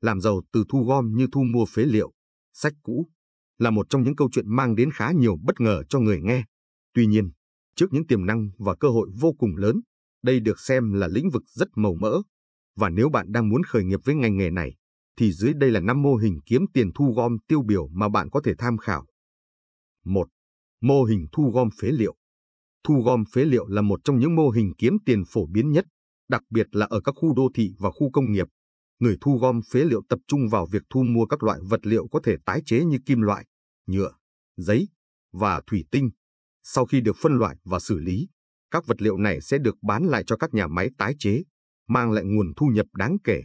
làm giàu từ thu gom như thu mua phế liệu, sách cũ, là một trong những câu chuyện mang đến khá nhiều bất ngờ cho người nghe. Tuy nhiên, trước những tiềm năng và cơ hội vô cùng lớn, đây được xem là lĩnh vực rất màu mỡ. Và nếu bạn đang muốn khởi nghiệp với ngành nghề này, thì dưới đây là 5 mô hình kiếm tiền thu gom tiêu biểu mà bạn có thể tham khảo. 1. Mô hình thu gom phế liệu Thu gom phế liệu là một trong những mô hình kiếm tiền phổ biến nhất, đặc biệt là ở các khu đô thị và khu công nghiệp người thu gom phế liệu tập trung vào việc thu mua các loại vật liệu có thể tái chế như kim loại, nhựa, giấy và thủy tinh. Sau khi được phân loại và xử lý, các vật liệu này sẽ được bán lại cho các nhà máy tái chế, mang lại nguồn thu nhập đáng kể.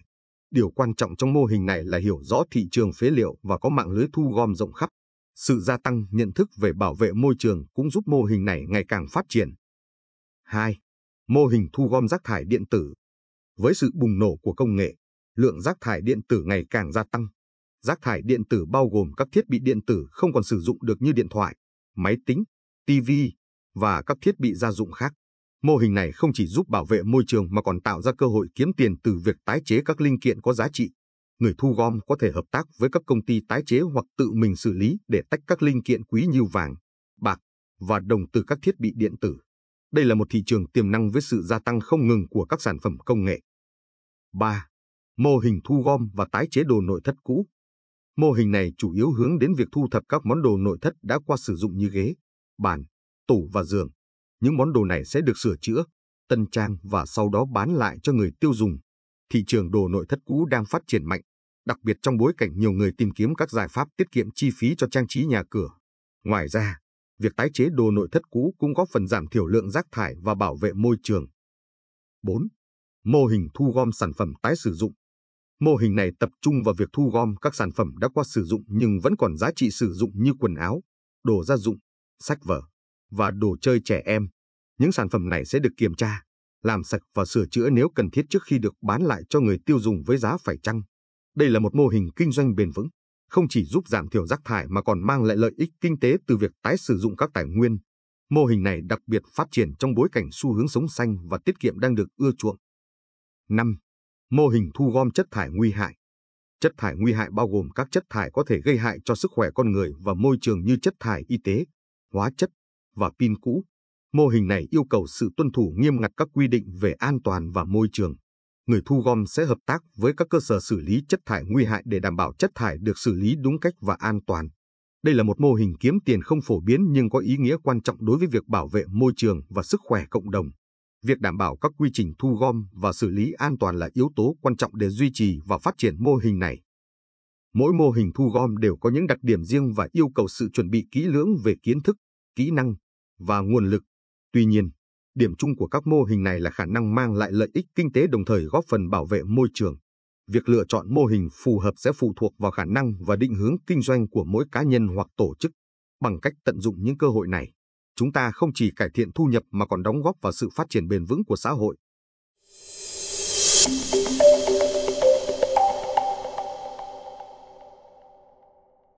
Điều quan trọng trong mô hình này là hiểu rõ thị trường phế liệu và có mạng lưới thu gom rộng khắp. Sự gia tăng nhận thức về bảo vệ môi trường cũng giúp mô hình này ngày càng phát triển. 2. Mô hình thu gom rác thải điện tử Với sự bùng nổ của công nghệ, lượng rác thải điện tử ngày càng gia tăng. Rác thải điện tử bao gồm các thiết bị điện tử không còn sử dụng được như điện thoại, máy tính, TV và các thiết bị gia dụng khác. Mô hình này không chỉ giúp bảo vệ môi trường mà còn tạo ra cơ hội kiếm tiền từ việc tái chế các linh kiện có giá trị. Người thu gom có thể hợp tác với các công ty tái chế hoặc tự mình xử lý để tách các linh kiện quý như vàng, bạc và đồng từ các thiết bị điện tử. Đây là một thị trường tiềm năng với sự gia tăng không ngừng của các sản phẩm công nghệ. 3 mô hình thu gom và tái chế đồ nội thất cũ. Mô hình này chủ yếu hướng đến việc thu thập các món đồ nội thất đã qua sử dụng như ghế, bàn, tủ và giường. Những món đồ này sẽ được sửa chữa, tân trang và sau đó bán lại cho người tiêu dùng. Thị trường đồ nội thất cũ đang phát triển mạnh, đặc biệt trong bối cảnh nhiều người tìm kiếm các giải pháp tiết kiệm chi phí cho trang trí nhà cửa. Ngoài ra, việc tái chế đồ nội thất cũ cũng góp phần giảm thiểu lượng rác thải và bảo vệ môi trường. 4. Mô hình thu gom sản phẩm tái sử dụng Mô hình này tập trung vào việc thu gom các sản phẩm đã qua sử dụng nhưng vẫn còn giá trị sử dụng như quần áo, đồ gia dụng, sách vở và đồ chơi trẻ em. Những sản phẩm này sẽ được kiểm tra, làm sạch và sửa chữa nếu cần thiết trước khi được bán lại cho người tiêu dùng với giá phải chăng. Đây là một mô hình kinh doanh bền vững, không chỉ giúp giảm thiểu rác thải mà còn mang lại lợi ích kinh tế từ việc tái sử dụng các tài nguyên. Mô hình này đặc biệt phát triển trong bối cảnh xu hướng sống xanh và tiết kiệm đang được ưa chuộng. 5 mô hình thu gom chất thải nguy hại. Chất thải nguy hại bao gồm các chất thải có thể gây hại cho sức khỏe con người và môi trường như chất thải y tế, hóa chất và pin cũ. Mô hình này yêu cầu sự tuân thủ nghiêm ngặt các quy định về an toàn và môi trường. Người thu gom sẽ hợp tác với các cơ sở xử lý chất thải nguy hại để đảm bảo chất thải được xử lý đúng cách và an toàn. Đây là một mô hình kiếm tiền không phổ biến nhưng có ý nghĩa quan trọng đối với việc bảo vệ môi trường và sức khỏe cộng đồng. Việc đảm bảo các quy trình thu gom và xử lý an toàn là yếu tố quan trọng để duy trì và phát triển mô hình này. Mỗi mô hình thu gom đều có những đặc điểm riêng và yêu cầu sự chuẩn bị kỹ lưỡng về kiến thức, kỹ năng và nguồn lực. Tuy nhiên, điểm chung của các mô hình này là khả năng mang lại lợi ích kinh tế đồng thời góp phần bảo vệ môi trường. Việc lựa chọn mô hình phù hợp sẽ phụ thuộc vào khả năng và định hướng kinh doanh của mỗi cá nhân hoặc tổ chức bằng cách tận dụng những cơ hội này chúng ta không chỉ cải thiện thu nhập mà còn đóng góp vào sự phát triển bền vững của xã hội.